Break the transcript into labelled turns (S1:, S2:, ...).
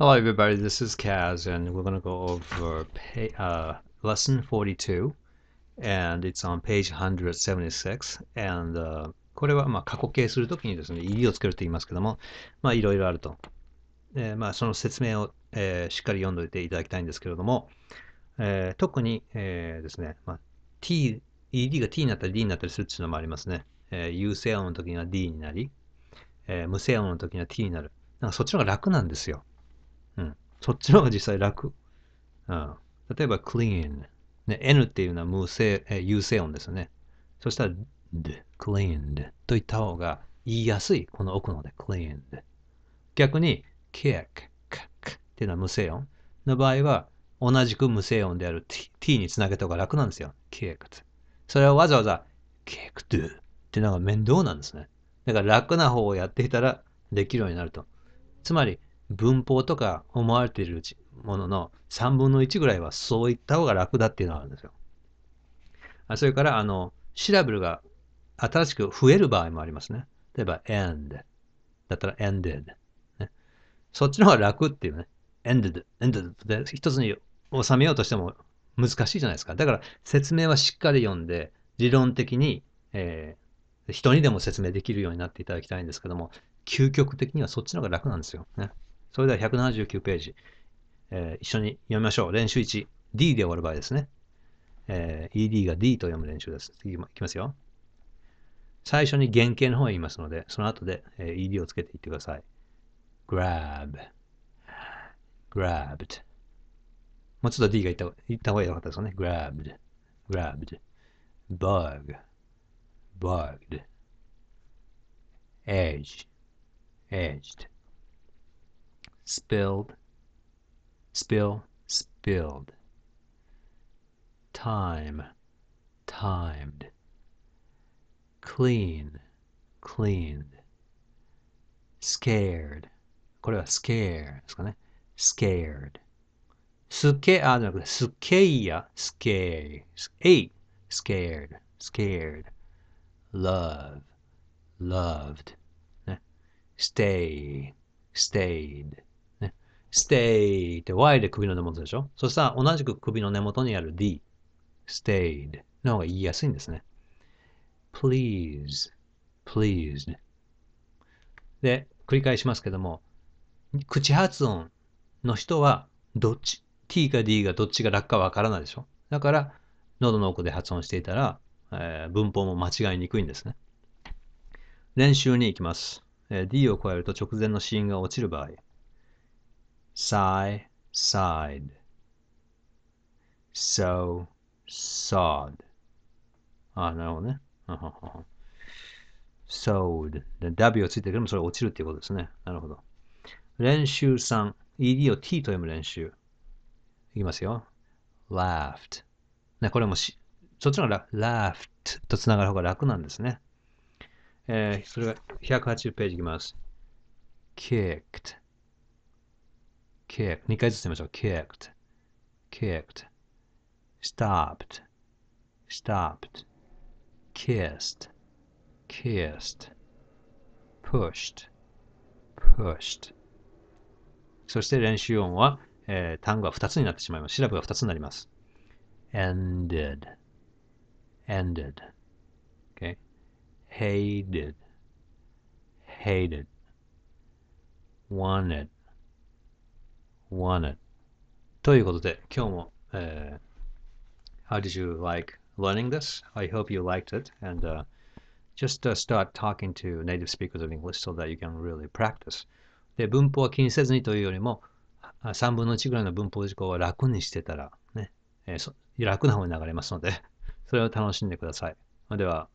S1: Hello everybody, this is Kaz and we're going to go over pay, uh, lesson 42 and it's on page 176 and、uh, これはまあ過去形するときにですね、ED をつけると言いますけども、まあいろいろあると。えー、まあその説明を、えー、しっかり読んでおいていただきたいんですけれども、えー、特に、えー、ですね、まあ、T、ED が T になったり D になったりするっていうのもありますね。えー、有声音の時には D になり、えー、無声音の時には T になる。なんかそっちの方が楽なんですよ。そっちの方が実際楽。うん、例えば clean。ね、n っていうのは無声、え有声音ですね。そしたら cleaned といった方が言いやすい。この奥の方で cleaned。逆に kick, kick っていうのは無声音の場合は同じく無声音である t, t につなげた方が楽なんですよ。kicked。それをわざわざ kicked っていうのが面倒なんですね。だから楽な方をやっていたらできるようになると。つまり文法とか思われているものの3分の1ぐらいはそういった方が楽だっていうのがあるんですよ。それから、あの、シラブルが新しく増える場合もありますね。例えば、end だったら ended、ね。そっちの方が楽っていうね。ended, ended で一つに収めようとしても難しいじゃないですか。だから説明はしっかり読んで、理論的に、えー、人にでも説明できるようになっていただきたいんですけども、究極的にはそっちの方が楽なんですよ。ねそれでは179ページ、えー、一緒に読みましょう。練習1、D で終わる場合ですね。えー、ED が D と読む練習です。次いきますよ。最初に原型の方を言いますので、その後で、えー、ED をつけていってください。grab, grabbed. もうちょっと D が言った言った方がいかったですよね。grabbed, grabbed. bug, bugged. edge, edged. spilled, spill, spilled. Time, timed. Clean, cleaned. scared. これは scare ですかね。scared. すけ、あ、じゃなくて、すけいや、すけい、えい、scared, scared. love, loved. ね。stay, stayed. s t a y って y で首の根元でしょそしたら同じく首の根元にある d stayed の方が言いやすいんですね。please, please ね。で、繰り返しますけども、口発音の人はどっち、t か d がどっちが楽かわからないでしょだから、喉の奥で発音していたら、えー、文法も間違いにくいんですね。練習に行きます、えー、d を加えると直前のーンが落ちる場合。Sigh, sighed. So, sawed. あ、なるほどね。s o w e W をついてるけども、それ落ちるっていうことですね。なるほど。練習3。ED を T と読む練習。いきますよ。laughed。ね、これもし、そっちのが laughed とつながる方が楽なんですね。えー、それが180ページいきます。kicked。kicked 2回ずつ言いましょう kicked kicked stopped stopped kissed kissed pushed pushed そして練習音は、えー、単語は2つになってしまいます。シラブが2つになります。ended, ended, okay? hated, hated, wanted, w a n t e ということで、今日も、えー、How did you like learning this? I hope you liked it. And、uh, just、uh, start talking to native speakers of English so that you can really practice. で、文法は気にせずにというよりも、3分の1ぐらいの文法事項は楽にしてたら、ねえー、楽な方に流れますので、それを楽しんでください。では、